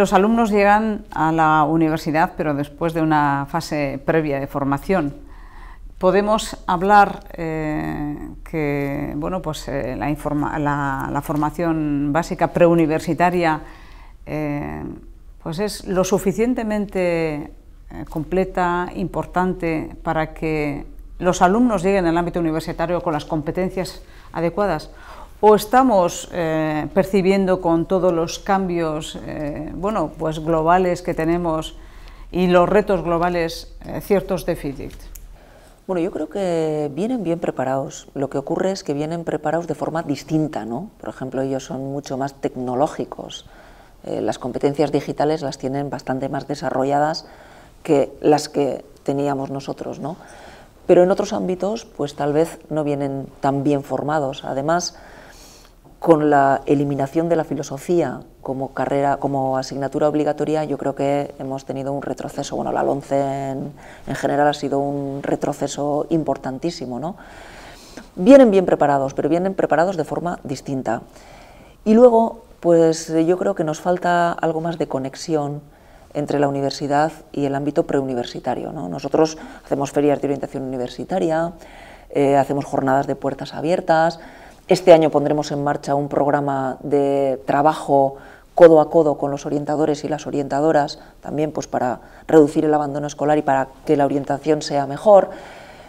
Los alumnos llegan a la universidad, pero después de una fase previa de formación. Podemos hablar eh, que bueno, pues, eh, la, formación básica preuniversitaria eh, pues es lo suficientemente completa, importante, para que los alumnos lleguen al ámbito universitario con las competencias adecuadas o estamos eh, percibiendo con todos los cambios eh, bueno, pues globales que tenemos y los retos globales eh, ciertos déficits? Bueno, yo creo que vienen bien preparados. Lo que ocurre es que vienen preparados de forma distinta, ¿no? Por ejemplo, ellos son mucho más tecnológicos. las competencias digitales las tienen bastante más desarrolladas que las que teníamos nosotros, ¿no? Pero en otros ámbitos, pues tal vez no vienen tan bien formados. Además, con la eliminación de la filosofía como carrera, como asignatura obligatoria, yo creo que hemos tenido un retroceso. Bueno, la LONCE en, general ha sido un retroceso importantísimo, ¿no? Vienen bien preparados, pero vienen preparados de forma distinta. Y luego, pues yo creo que nos falta algo más de conexión entre la universidad y el ámbito preuniversitario. ¿no? Nosotros hacemos ferias de orientación universitaria, eh, hacemos jornadas de puertas abiertas, este año pondremos en marcha un programa de trabajo codo a codo con los orientadores y las orientadoras, también pues para reducir el abandono escolar y para que la orientación sea mejor,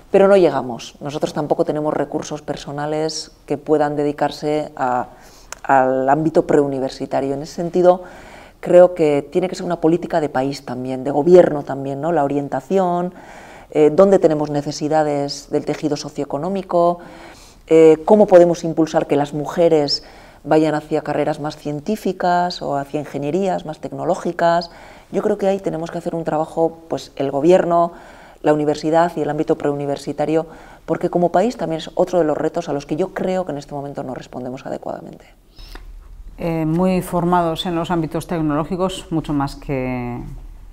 pero no llegamos. Nosotros tampoco tenemos recursos personales que puedan dedicarse al ámbito preuniversitario. En ese sentido, creo que tiene que ser una política de país también, de gobierno también, ¿no? La orientación, eh, dónde tenemos necesidades del tejido socioeconómico, eh, cómo podemos impulsar que las mujeres vayan hacia carreras más científicas o hacia ingenierías más tecnológicas. Yo creo que ahí tenemos que hacer un trabajo, pues el gobierno, la universidad y el ámbito preuniversitario, porque como país también es otro de los retos a los que yo creo que en este momento no respondemos adecuadamente. Eh, muy formados en los ámbitos tecnológicos, mucho más que,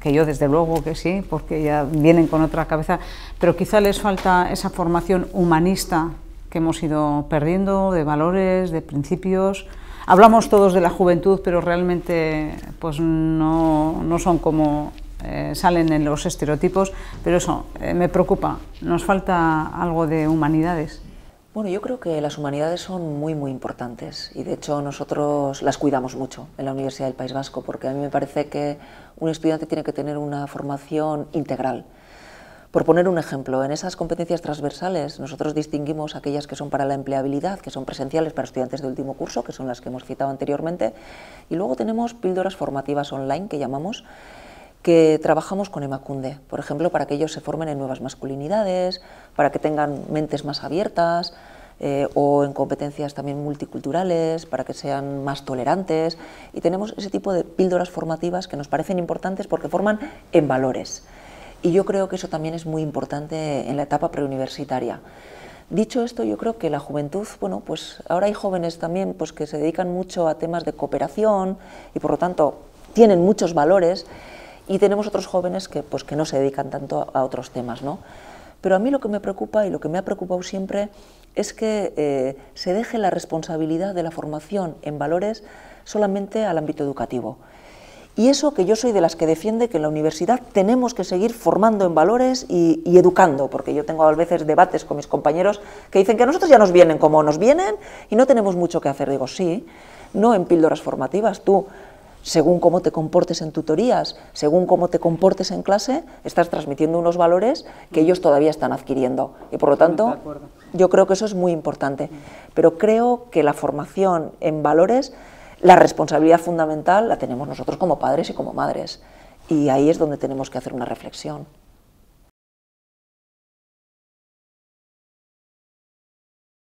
que yo desde luego que sí, porque ya vienen con otra cabeza, pero quizá les falta esa formación humanista que hemos ido perdiendo, de valores, de principios. Hablamos todos de la juventud, pero realmente pues no, no son como eh, salen en los estereotipos, pero eso eh, me preocupa. Nos falta algo de humanidades. Bueno, yo creo que las humanidades son muy, muy importantes y de hecho nosotros las cuidamos mucho en la Universidad del País Vasco porque a mí me parece que un estudiante tiene que tener una formación integral por poner un ejemplo, en esas competencias transversales nosotros distinguimos aquellas que son para la empleabilidad, que son presenciales para estudiantes de último curso, que son las que hemos citado anteriormente, y luego tenemos píldoras formativas online que llamamos que trabajamos con Emacunde, por ejemplo, para que ellos se formen en nuevas masculinidades, para que tengan mentes más abiertas, eh, o en competencias también multiculturales, para que sean más tolerantes. Y tenemos ese tipo de píldoras formativas que nos parecen importantes porque forman en valores. Y yo creo que eso también es muy importante en la etapa preuniversitaria. Dicho esto, yo creo que la juventud, bueno, pues ahora hay jóvenes también pues, que se dedican mucho a temas de cooperación y por lo tanto tienen muchos valores y tenemos otros jóvenes que pues, que no se dedican tanto a, otros temas, ¿no? Pero a mí lo que me preocupa y lo que me ha preocupado siempre es que eh, se deje la responsabilidad de la formación en valores solamente al ámbito educativo. Y eso que yo soy de las que defiende que en la universidad tenemos que seguir formando en valores y, educando, porque yo tengo a veces debates con mis compañeros que dicen que a nosotros ya nos vienen como nos vienen y no tenemos mucho que hacer. Digo, sí, no en píldoras formativas, tú según cómo te comportes en tutorías, según cómo te comportes en clase, estás transmitiendo unos valores que ellos todavía están adquiriendo. Y por lo tanto, yo creo que eso es muy importante. Pero creo que la formación en valores la responsabilidad fundamental la tenemos nosotros como padres y como madres. Y ahí es donde tenemos que hacer una reflexión.